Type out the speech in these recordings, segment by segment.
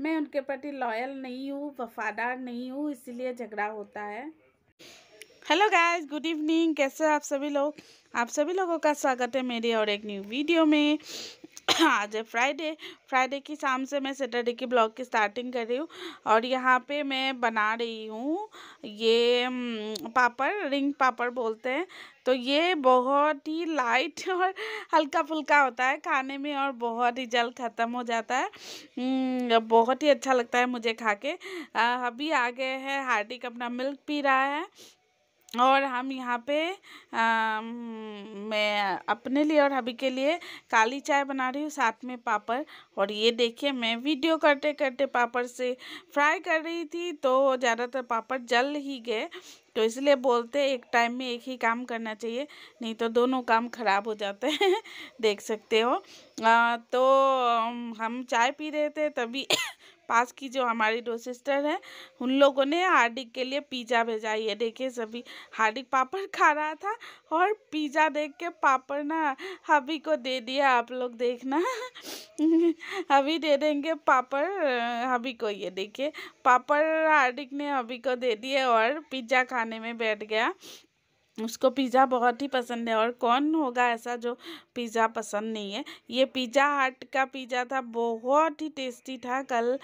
मैं उनके प्रति लॉयल नहीं हूँ वफादार नहीं हूँ इसीलिए झगड़ा होता है हेलो गाइस गुड इवनिंग कैसे आप सभी लोग आप सभी लोगों का स्वागत है मेरी और एक न्यू वीडियो में हाँ, आज है फ्राइडे फ्राइडे की शाम से मैं सैटरडे की ब्लॉग की स्टार्टिंग कर रही हूँ और यहाँ पे मैं बना रही हूँ ये पापड़ रिंग पापड़ बोलते हैं तो ये बहुत ही लाइट और हल्का फुल्का होता है खाने में और बहुत ही जल्द ख़त्म हो जाता है बहुत ही अच्छा लगता है मुझे खा के अभी आ गए हैं हार्दिक अपना मिल्क पी रहा है और हम यहाँ पे आ, मैं अपने लिए और हबी के लिए काली चाय बना रही हूँ साथ में पापड़ और ये देखिए मैं वीडियो करते करते पापड़ से फ्राई कर रही थी तो ज़्यादातर पापड़ जल ही गए तो इसलिए बोलते एक टाइम में एक ही काम करना चाहिए नहीं तो दोनों काम ख़राब हो जाते हैं देख सकते हो आ, तो हम चाय पी रहे थे तभी पास की जो हमारी दो सिस्टर हैं उन लोगों ने हार्दिक के लिए पिज़्ज़ा भेजा ये देखिए सभी हार्दिक पापड़ खा रहा था और पिज़्ज़ा देख के पापड़ ना अभी को दे दिया आप लोग देखना अभी दे देंगे पापड़ अभी को ये देखिए पापड़ हार्दिक ने अभी को दे दिए और पिज़्ज़ा खाने में बैठ गया उसको पिज़्ज़ा बहुत ही पसंद है और कौन होगा ऐसा जो पिज़्ज़ा पसंद नहीं है ये पिज़्ज़ा हार्ट का पिज़्ज़ा था बहुत ही टेस्टी था कल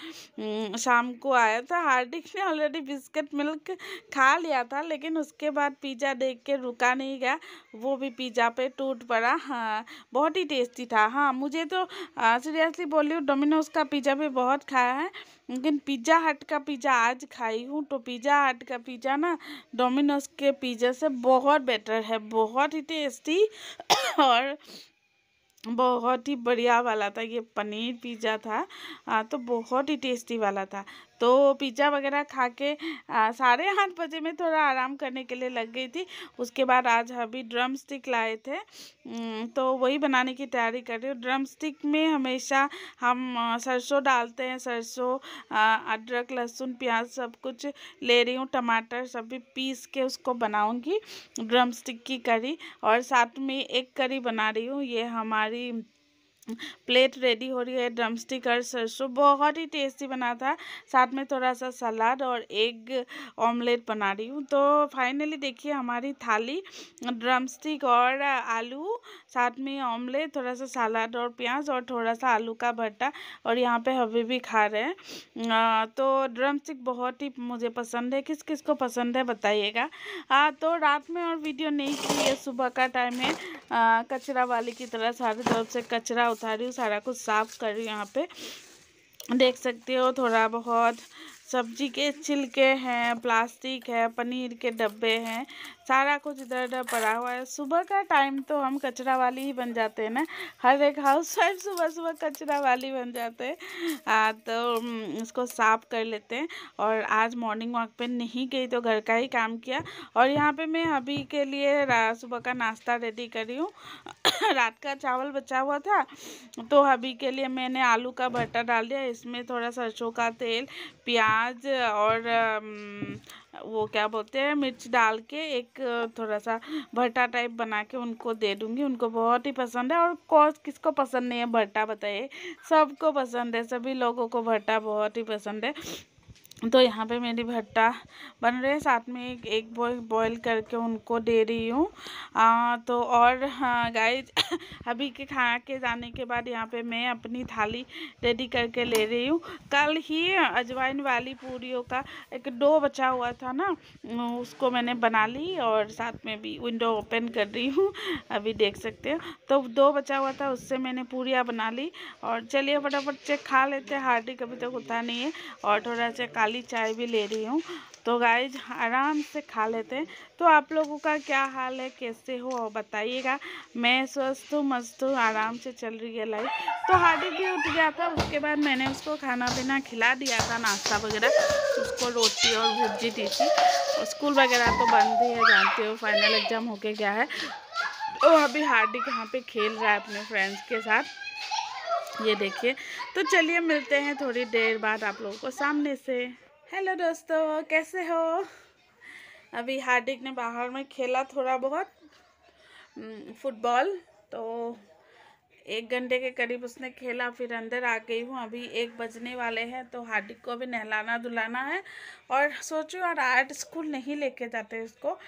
शाम को आया था हार्दिक ने ऑलरेडी बिस्किट मिल्क खा लिया था लेकिन उसके बाद पिज़्ज़ा देख के रुका नहीं गया वो भी पिज़्ज़ा पे टूट पड़ा हाँ बहुत ही टेस्टी था हाँ मुझे तो सीरियसली बोली डोमिनोज का पिज़्ज़ा भी बहुत खाया है लेकिन पिज़्ज़ा हट का पिज़्ज़ा आज खाई हूँ तो पिज़्ज़ा हट का पिज़्ज़ा ना डोमिनोज के पिज़्ज़ा से बहुत बेटर है बहुत ही टेस्टी और बहुत ही बढ़िया वाला था ये पनीर पिज़्ज़ा था आ, हाँ, तो बहुत ही टेस्टी वाला था तो पिज़्ज़ा वगैरह खा के साढ़े आठ बजे में थोड़ा आराम करने के लिए लग गई थी उसके बाद आज अभी ड्रम स्टिक लाए थे तो वही बनाने की तैयारी कर रही हूँ ड्रम स्टिक में हमेशा हम सरसों डालते हैं सरसों अदरक लहसुन प्याज सब कुछ ले रही हूँ टमाटर सब भी पीस के उसको बनाऊँगी ड्रम स्टिक की करी और साथ में एक करी बना रही हूँ ये हमारी प्लेट रेडी हो रही है ड्रम स्टिक और सरसों बहुत ही टेस्टी बना था साथ में थोड़ा सा सलाद और एग ऑमलेट बना रही हूँ तो फाइनली देखिए हमारी थाली ड्रम स्टिक और आलू साथ में ऑमलेट थोड़ा सा सलाद और प्याज और थोड़ा सा आलू का भट्टा और यहाँ पे हवे भी खा रहे हैं तो ड्रम स्टिक बहुत ही मुझे पसंद है किस किस को पसंद है बताइएगा तो रात में और वीडियो नहीं की सुबह का टाइम है कचरा वाली की तरह सारे तरफ से कचरा उतारी हूँ सारा कुछ साफ़ कर रही हूँ यहाँ पे देख सकते हो थोड़ा बहुत सब्जी के छिलके हैं प्लास्टिक है पनीर के डब्बे हैं सारा कुछ इधर उधर पड़ा हुआ है सुबह का टाइम तो हम कचरा वाली ही बन जाते हैं ना हर एक हाउस वाइफ सुबह सुबह कचरा वाली बन जाते हैं तो इसको साफ कर लेते हैं और आज मॉर्निंग वॉक पे नहीं गई तो घर का ही काम किया और यहाँ पे मैं अभी के लिए सुबह का नाश्ता रेडी करी हूँ रात का चावल बचा हुआ था तो अभी के लिए मैंने आलू का भट्टा डाल दिया इसमें थोड़ा सरसों का तेल प्याज प्याज और वो क्या बोलते हैं मिर्च डाल के एक थोड़ा सा भट्टा टाइप बना के उनको दे दूँगी उनको बहुत ही पसंद है और कौन किसको पसंद नहीं है भट्टा बताइए सबको पसंद है सभी लोगों को भट्टा बहुत ही पसंद है तो यहाँ पे मेरी भट्टा बन रहे हैं साथ में एक एक बॉय बॉयल करके उनको दे रही हूँ तो और गाय हाँ, अभी के खा के जाने के बाद यहाँ पे मैं अपनी थाली रेडी करके ले रही हूँ कल ही अजवाइन वाली पूरियों का एक डो बचा हुआ था ना उसको मैंने बना ली और साथ में भी विंडो ओपन कर रही हूँ अभी देख सकते हो तो दो बचा हुआ था उससे मैंने पूरियाँ बना ली और चलिए फटाफट से खा लेते हैं हार्डी कभी तक तो होता नहीं है और थोड़ा सा वाली चाय भी ले रही हूँ तो गाइज आराम से खा लेते हैं तो आप लोगों का क्या हाल है कैसे हो बताइएगा मैं स्वस्थ हूँ मस्त हूँ आराम से चल रही है लाइफ तो हार्दिक भी उठ गया था उसके बाद मैंने उसको खाना पीना खिला दिया था नाश्ता वगैरह उसको रोटी और भुजी दी थी स्कूल वगैरह तो बंद ही है जानते हो फाइनल एग्ज़ाम होके गया है तो अभी हार्दिक यहाँ पे खेल रहा है अपने फ्रेंड्स के साथ ये देखिए तो चलिए मिलते हैं थोड़ी देर बाद आप लोगों को सामने से हेलो दोस्तों कैसे हो अभी हार्दिक ने बाहर में खेला थोड़ा बहुत हम्म, फुटबॉल तो एक घंटे के करीब उसने खेला फिर अंदर आ गई हूँ अभी एक बजने वाले हैं तो हार्दिक को भी नहलाना धुलाना है और सोचो यार आर्ट स्कूल नहीं लेके जाते इसको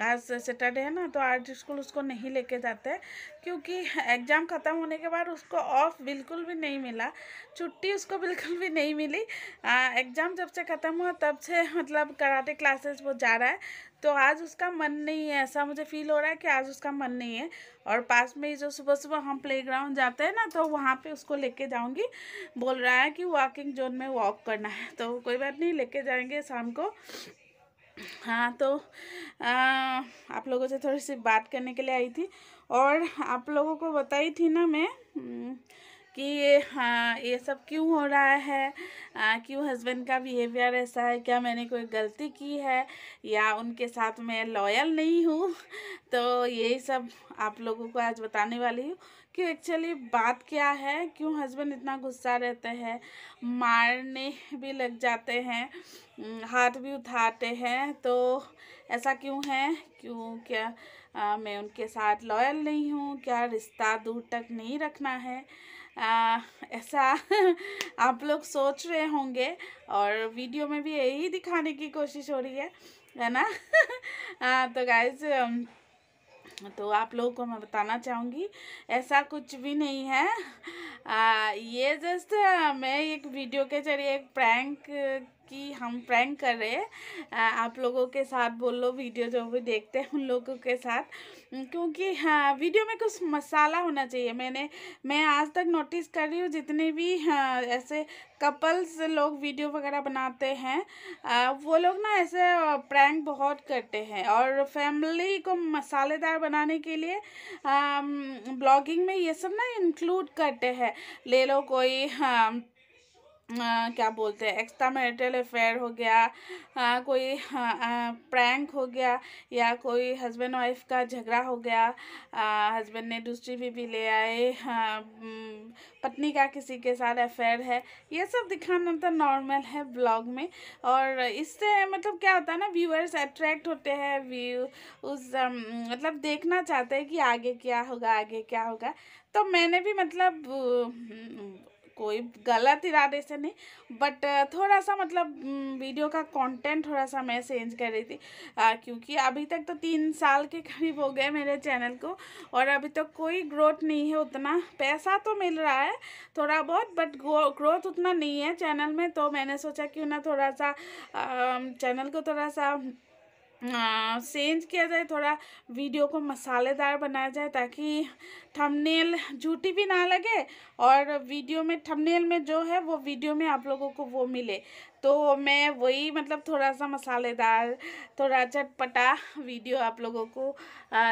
आज सैटरडे है ना तो आर्ट स्कूल उसको नहीं लेके जाते हैं क्योंकि एग्ज़ाम ख़त्म होने के बाद उसको ऑफ बिल्कुल भी नहीं मिला छुट्टी उसको बिल्कुल भी नहीं मिली एग्ज़ाम जब से ख़त्म हुआ तब से मतलब कराटे क्लासेस वो जा रहा है तो आज उसका मन नहीं है ऐसा मुझे फील हो रहा है कि आज उसका मन नहीं है और पास में ही जो सुबह सुबह हम प्लेग्राउंड जाते हैं ना तो वहाँ पे उसको लेके जाऊँगी बोल रहा है कि वॉकिंग जोन में वॉक करना है तो कोई बात नहीं लेके जाएंगे शाम को हाँ तो आ, आप लोगों से थोड़ी सी बात करने के लिए आई थी और आप लोगों को बताई थी ना मैं हम्म, कि ये हाँ ये सब क्यों हो रहा है आ, क्यों हस्बैंड का बिहेवियर ऐसा है क्या मैंने कोई गलती की है या उनके साथ मैं लॉयल नहीं हूँ तो यही सब आप लोगों को आज बताने वाली हूँ कि एक्चुअली बात क्या है क्यों हस्बैंड इतना गुस्सा रहते हैं मारने भी लग जाते हैं हाथ भी उठाते हैं तो ऐसा क्यों है क्यों क्या आ, मैं उनके साथ लॉयल नहीं हूँ क्या रिश्ता दूर तक नहीं रखना है ऐसा आप लोग सोच रहे होंगे और वीडियो में भी यही दिखाने की कोशिश हो रही है है ना आ, तो गाइज तो आप लोगों को मैं बताना चाहूँगी ऐसा कुछ भी नहीं है आ, ये जस्ट वीडियो के जरिए एक प्रैंक की हम प्रैंक कर रहे हैं आप लोगों के साथ बोल लो वीडियो जो भी देखते हैं उन लोगों के साथ क्योंकि हाँ वीडियो में कुछ मसाला होना चाहिए मैंने मैं आज तक नोटिस कर रही हूँ जितने भी हाँ, ऐसे कपल्स लोग वीडियो वगैरह बनाते हैं आ, वो लोग ना ऐसे प्रैंक बहुत करते हैं और फैमिली को मसालेदार बनाने के लिए ब्लॉगिंग में ये सब ना इंक्लूड करते हैं ले लो कोई हाँ, आ, क्या बोलते हैं एक्स्ट्रा मैरिटल अफेयर हो गया आ, कोई प्रैंक हो गया या कोई हस्बैंड वाइफ का झगड़ा हो गया हस्बैंड ने दूसरी बीवी ले आए हम्म, पत्नी का किसी के साथ अफेयर है ये सब दिखाना तो नॉर्मल है ब्लॉग में और इससे मतलब क्या होता है ना व्यूअर्स अट्रैक्ट होते हैं व्यू उस um, मतलब देखना चाहते हैं कि आगे क्या होगा आगे क्या होगा तो मैंने भी मतलब हम्म, कोई गलत इरादे से नहीं बट थोड़ा सा मतलब वीडियो का कंटेंट थोड़ा सा मैं चेंज कर रही थी आ, क्योंकि अभी तक तो तीन साल के करीब हो गए मेरे चैनल को और अभी तक तो कोई ग्रोथ नहीं है उतना पैसा तो मिल रहा है थोड़ा बहुत बट ग्रोथ उतना नहीं है चैनल में तो मैंने सोचा क्यों ना थोड़ा सा आ, चैनल को थोड़ा सा चेंज हाँ, किया जाए थोड़ा वीडियो को मसालेदार बनाया जाए ताकि थंबनेल झूठी भी ना लगे और वीडियो में थंबनेल में जो है वो वीडियो में आप लोगों को वो मिले तो मैं वही मतलब थोड़ा सा मसालेदार थोड़ा चटपटा वीडियो आप लोगों को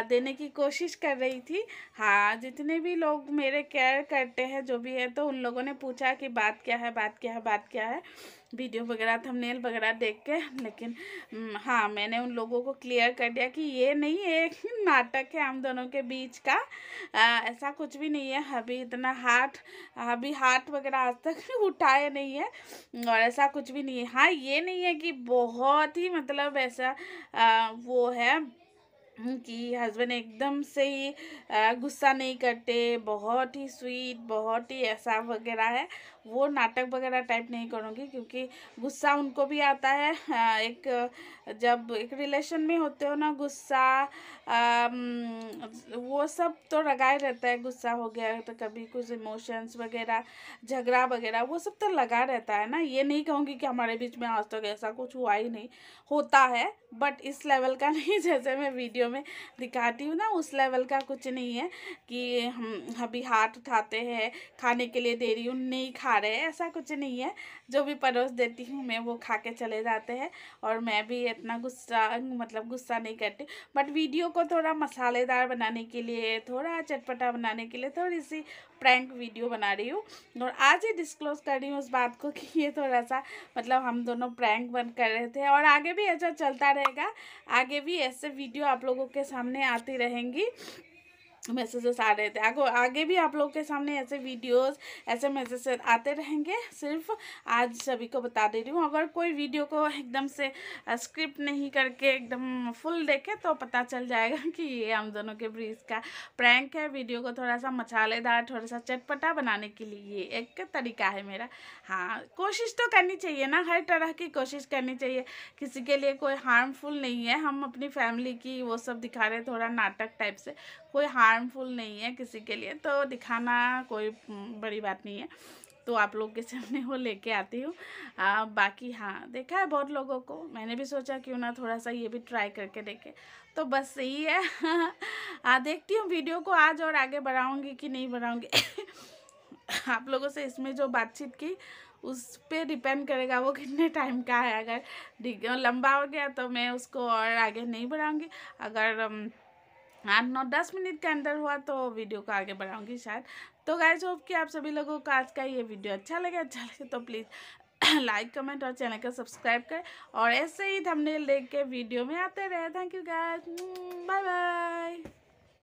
देने की कोशिश कर रही थी हाँ जितने भी लोग मेरे केयर करते हैं जो भी है तो उन लोगों ने पूछा कि बात क्या है बात क्या है बात क्या है वीडियो वगैरह थंबनेल वगैरह देख के लेकिन हाँ मैंने उन लोगों को क्लियर कर दिया कि ये नहीं एक नाटक है हम दोनों के बीच का आ, ऐसा कुछ भी नहीं है अभी इतना हाथ अभी हाथ वगैरह आज तक उठाए नहीं है और ऐसा कुछ भी भी नहीं है हाँ ये नहीं है कि बहुत ही मतलब ऐसा आ, वो है कि हस्बैंड एकदम से ही गुस्सा नहीं करते बहुत ही स्वीट बहुत ही ऐसा वगैरह है वो नाटक वगैरह टाइप नहीं करूँगी क्योंकि गुस्सा उनको भी आता है हाँ, एक जब एक रिलेशन में होते हो ना गुस्सा वो सब तो लगाए रहता है गुस्सा हो गया तो कभी कुछ इमोशंस वगैरह झगड़ा वगैरह वो सब तो लगा रहता है ना ये नहीं कहूँगी कि हमारे बीच में आज तक ऐसा कुछ हुआ ही नहीं होता है बट इस लेवल का नहीं जैसे मैं वीडियो में दिखाती हूँ ना उस लेवल का कुछ नहीं है कि हम अभी हाथ उठाते हैं खाने के लिए दे रही हूँ नहीं खा रहे हैं ऐसा कुछ नहीं है जो भी परोस देती हूँ मैं वो खा के चले जाते हैं और मैं भी इतना गुस्सा मतलब गुस्सा नहीं करती बट वीडियो को थोड़ा मसालेदार बनाने के लिए थोड़ा चटपटा बनाने के लिए थोड़ी सी प्रैंक वीडियो बना रही हूँ और आज ही डिस्क्लोज कर रही हूँ उस बात को कि ये थोड़ा सा मतलब हम दोनों प्रैंक बन कर रहे थे और आगे भी ऐसा चलता रहेगा आगे भी ऐसे वीडियो आप लोगों के सामने आती रहेंगी मैसेजेस आ रहे थे आगे आगे भी आप लोग के सामने ऐसे वीडियोस ऐसे मैसेजेस आते रहेंगे सिर्फ आज सभी को बता दे रही हूँ अगर कोई वीडियो को एकदम से स्क्रिप्ट नहीं करके एकदम फुल देखे तो पता चल जाएगा कि ये हम दोनों के ब्रीज का प्रैंक है वीडियो को थोड़ा सा मसालेदार थोड़ा सा चटपटा बनाने के लिए ये एक तरीका है मेरा हाँ कोशिश तो करनी चाहिए ना हर तरह की कोशिश करनी चाहिए किसी के लिए कोई हार्मफुल नहीं है हम अपनी फैमिली की वो सब दिखा रहे थोड़ा नाटक टाइप से कोई हार्मफुल नहीं है किसी के लिए तो दिखाना कोई हम्म, बड़ी बात नहीं है तो आप लोग के सामने वो लेके आती हूँ बाकी हाँ देखा है बहुत लोगों को मैंने भी सोचा क्यों ना थोड़ा सा ये भी ट्राई करके देखे तो बस यही है आ, देखती हूँ वीडियो को आज और आगे बढ़ाऊँगी कि नहीं बढ़ाऊँगी आप लोगों से इसमें जो बातचीत की उस पर डिपेंड करेगा वो कितने टाइम का है अगर लंबा हो गया तो मैं उसको और आगे नहीं बढ़ाऊँगी अगर आठ हाँ, नौ दस मिनट के अंदर हुआ तो वीडियो को आगे बढ़ाऊंगी शायद तो गाइज होप कि आप सभी लोगों को आज का ये वीडियो अच्छा लगे अच्छा लगे तो प्लीज़ लाइक कमेंट और चैनल को सब्सक्राइब करें और ऐसे ही थंबनेल देख के वीडियो में आते रहे thank you guys bye bye